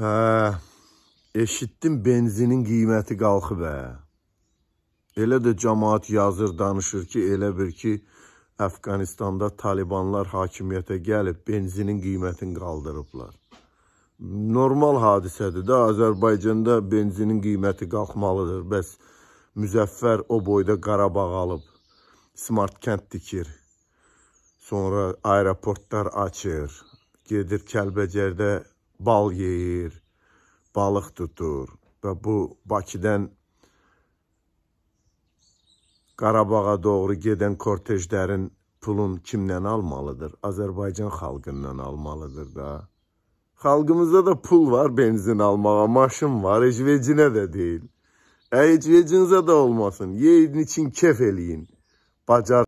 Hə, eşitdim benzinin qiyməti qalxıb hə. Elə də cəmaat yazır, danışır ki, elə bir ki, Əfqanistanda talibanlar hakimiyyətə gəlib, benzinin qiymətini qaldırıblar. Normal hadisədir də, Azərbaycanda benzinin qiyməti qalxmalıdır. Bəs Müzəffər o boyda Qarabağ alıb, smart kənd dikir, sonra aeroportlar açır, gedir Kəlbəcərdə bal yeyir, balıq tutur və bu Bakıdan Qarabağa doğru gedən kortejlərin pulun kimdən almalıdır? Azərbaycan xalqından almalıdır da. Xalqımızda da pul var benzin almağa, maşın var, ecvecinə də deyil. Ecvecinizə də olmasın, yeyin için kef eləyin. Bacar